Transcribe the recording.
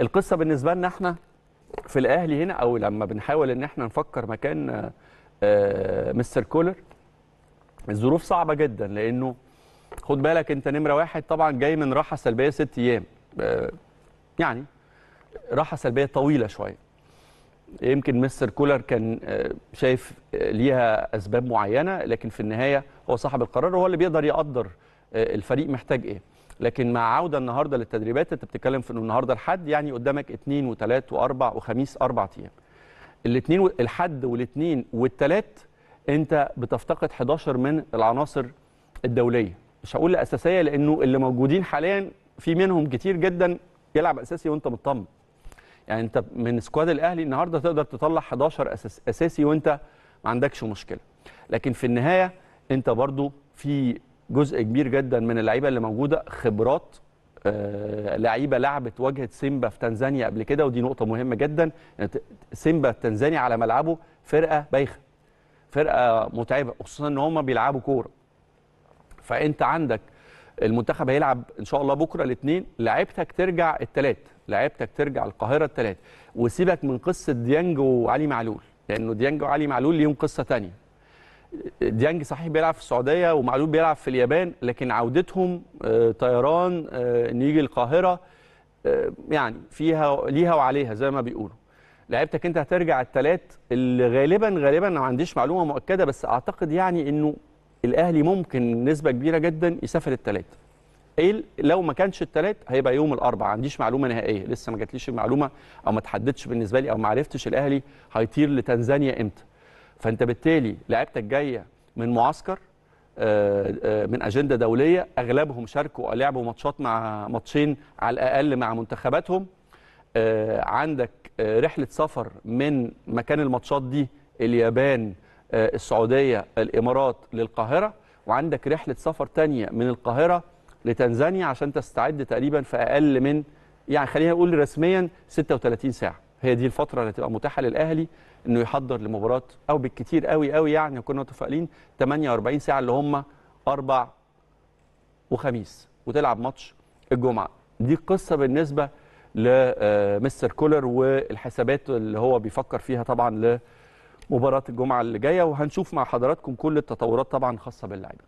القصه بالنسبه لنا احنا في الاهلي هنا او لما بنحاول ان احنا نفكر مكان مستر آه، آه، كولر الظروف صعبه جدا لانه خد بالك انت نمره واحد طبعا جاي من راحه سلبيه ست ايام آه، يعني راحه سلبيه طويله شويه يمكن مستر كولر كان شايف ليها اسباب معينه لكن في النهايه هو صاحب القرار وهو اللي بيقدر يقدر الفريق محتاج ايه لكن مع عوده النهارده للتدريبات انت بتتكلم في انه النهارده الحد يعني قدامك اثنين وثلاث واربع وخميس اربع ايام. الاثنين و... الحد والاثنين والثلاث انت بتفتقد 11 من العناصر الدوليه مش هقول اساسيه لانه اللي موجودين حاليا في منهم كتير جدا يلعب اساسي وانت مطمن. يعني انت من سكواد الاهلي النهارده تقدر تطلع 11 أساس اساسي وانت ما عندكش مشكله. لكن في النهايه انت برضو في جزء كبير جدا من اللعيبه اللي موجوده خبرات آه، لعيبه لعبت واجهت سيمبا في تنزانيا قبل كده ودي نقطه مهمه جدا يعني سيمبا التنزاني على ملعبه فرقه بايخه فرقه متعبه خصوصا ان هم بيلعبوا كوره فانت عندك المنتخب هيلعب ان شاء الله بكره الاثنين لعيبتك ترجع الثلاث لعيبتك ترجع القاهره الثلاث وسيبك من قصه ديانج وعلي معلول لانه ديانج وعلي معلول ليهم قصه ثانيه ديانج صحيح بيلعب في السعوديه ومعلول بيلعب في اليابان لكن عودتهم آه، طيران آه، ان يجي القاهره آه، يعني فيها ليها وعليها زي ما بيقولوا لعيبتك انت هترجع الثلاث اللي غالبا غالبا ما عنديش معلومه مؤكده بس اعتقد يعني انه الاهلي ممكن نسبه كبيره جدا يسافر الثلاث ايه لو ما كانش الثلاث هيبقى يوم الاربعاء ما عنديش معلومه نهائيه لسه ما جاتليش المعلومه او ما تحددش بالنسبه لي او ما عرفتش الاهلي هيطير لتنزانيا امتى فانت بالتالي لعيبتك جايه من معسكر آه، آه، من اجنده دوليه اغلبهم شاركوا لعبوا ماتشات مع ماتشين على الاقل مع منتخباتهم آه، عندك رحله سفر من مكان الماتشات دي اليابان السعوديه الامارات للقاهره وعندك رحله سفر تانية من القاهره لتنزانيا عشان تستعد تقريبا في اقل من يعني خلينا نقول رسميا 36 ساعه هي دي الفتره اللي هتبقى متاحه للاهلي انه يحضر لمباراه او بالكتير قوي قوي يعني كنا متفائلين 48 ساعه اللي هم اربع وخميس وتلعب ماتش الجمعه دي قصه بالنسبه لمستر آه، كولر والحسابات اللي هو بيفكر فيها طبعا لمباراه الجمعه اللي جايه وهنشوف مع حضراتكم كل التطورات طبعا خاصه باللعيبه